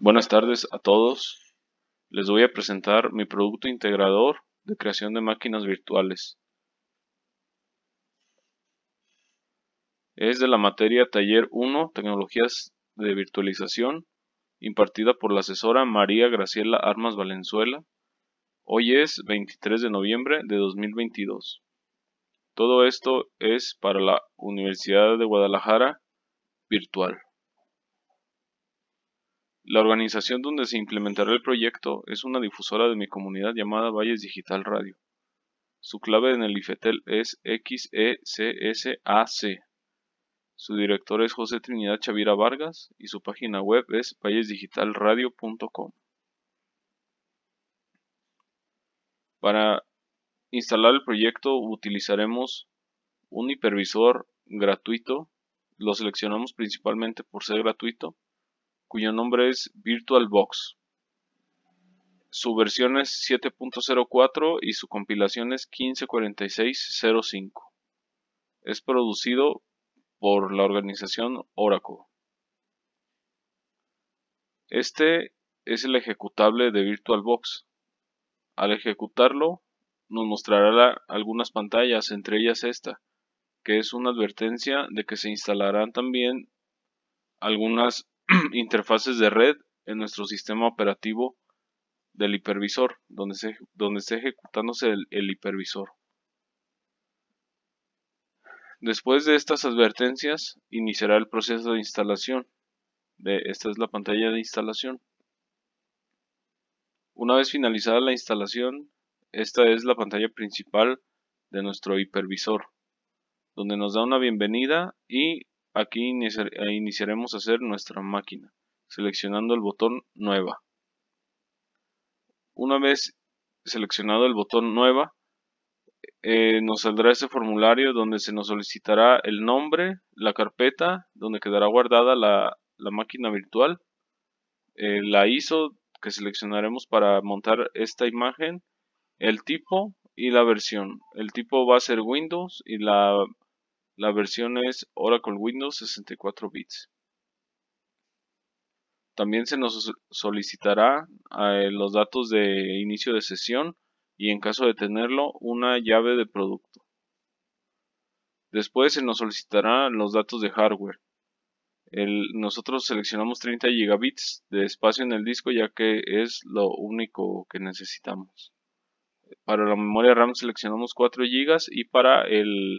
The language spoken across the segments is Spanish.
Buenas tardes a todos. Les voy a presentar mi producto integrador de creación de máquinas virtuales. Es de la materia Taller 1, Tecnologías de Virtualización, impartida por la asesora María Graciela Armas Valenzuela. Hoy es 23 de noviembre de 2022. Todo esto es para la Universidad de Guadalajara virtual. La organización donde se implementará el proyecto es una difusora de mi comunidad llamada Valles Digital Radio. Su clave en el IFETEL es XECSAC. Su director es José Trinidad Chavira Vargas y su página web es vallesdigitalradio.com. Para instalar el proyecto utilizaremos un hipervisor gratuito. Lo seleccionamos principalmente por ser gratuito cuyo nombre es VirtualBox. Su versión es 7.04 y su compilación es 154605. Es producido por la organización Oracle. Este es el ejecutable de VirtualBox. Al ejecutarlo, nos mostrará algunas pantallas, entre ellas esta, que es una advertencia de que se instalarán también algunas interfaces de red en nuestro sistema operativo del hipervisor, donde, se, donde esté ejecutándose el, el hipervisor. Después de estas advertencias, iniciará el proceso de instalación. De, esta es la pantalla de instalación. Una vez finalizada la instalación, esta es la pantalla principal de nuestro hipervisor, donde nos da una bienvenida y Aquí eh, iniciaremos a hacer nuestra máquina, seleccionando el botón Nueva. Una vez seleccionado el botón Nueva, eh, nos saldrá ese formulario donde se nos solicitará el nombre, la carpeta, donde quedará guardada la, máquina virtual, eh, la ISO que seleccionaremos para montar esta imagen, el tipo y la versión. El tipo va a ser Windows y la la versión es Oracle Windows 64 bits. También se nos solicitará eh, los datos de inicio de sesión y en caso de tenerlo una llave de producto. Después se nos solicitarán los datos de hardware. nosotros seleccionamos 30 gigabits de espacio en el disco ya que es lo único que necesitamos. Para la memoria RAM seleccionamos 4 gigas y para el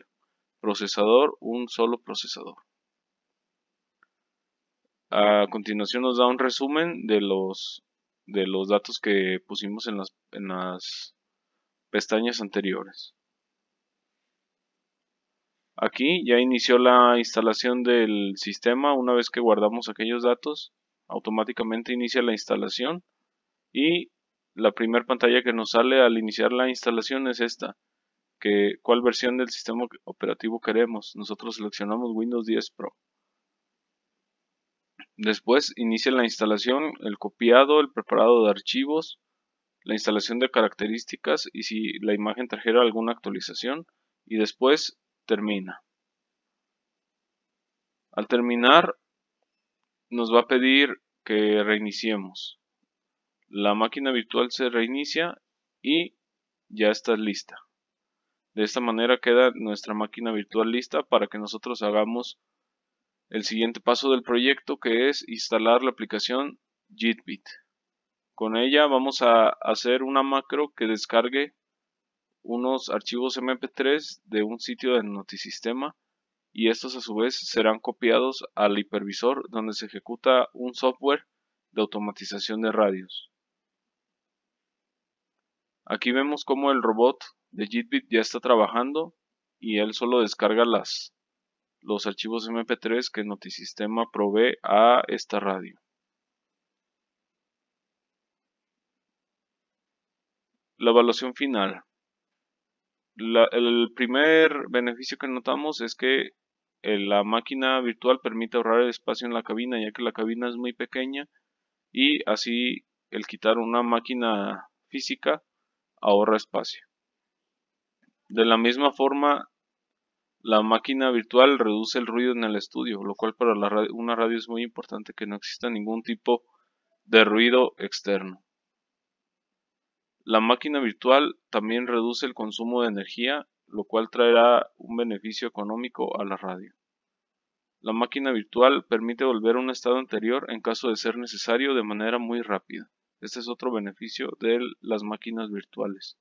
procesador, un solo procesador. A continuación nos da un resumen de los, de los datos que pusimos en las, en las pestañas anteriores. Aquí ya inició la instalación del sistema. Una vez que guardamos aquellos datos, automáticamente inicia la instalación. Y la primera pantalla que nos sale al iniciar la instalación es esta cuál versión del sistema operativo queremos. Nosotros seleccionamos Windows 10 Pro. Después inicia la instalación, el copiado, el preparado de archivos, la instalación de características y si la imagen trajera alguna actualización y después termina. Al terminar nos va a pedir que reiniciemos. La máquina virtual se reinicia y ya está lista. De esta manera queda nuestra máquina virtual lista para que nosotros hagamos el siguiente paso del proyecto que es instalar la aplicación Jitbit. Con ella vamos a hacer una macro que descargue unos archivos MP3 de un sitio del notisistema y estos a su vez serán copiados al hipervisor donde se ejecuta un software de automatización de radios. Aquí vemos cómo el robot de JITBIT ya está trabajando y él solo descarga las, los archivos MP3 que Notisistema provee a esta radio. La evaluación final. el primer beneficio que notamos es que eh, la máquina virtual permite ahorrar el espacio en la cabina ya que la cabina es muy pequeña y así el quitar una máquina física ahorra espacio. De la misma forma, la máquina virtual reduce el ruido en el estudio, lo cual para una radio es muy importante que no exista ningún tipo de ruido externo. La máquina virtual también reduce el consumo de energía, lo cual traerá un beneficio económico a la radio. La máquina virtual permite volver a un estado anterior en caso de ser necesario de manera muy rápida. Este es otro beneficio de las máquinas virtuales.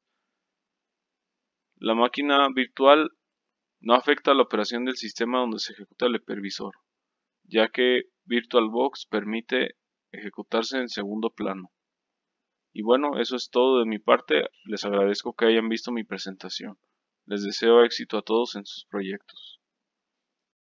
La máquina virtual no afecta a la operación del sistema donde se ejecuta el supervisor, ya que VirtualBox permite ejecutarse en segundo plano. Y bueno, eso es todo de mi parte. Les agradezco que hayan visto mi presentación. Les deseo éxito a todos en sus proyectos.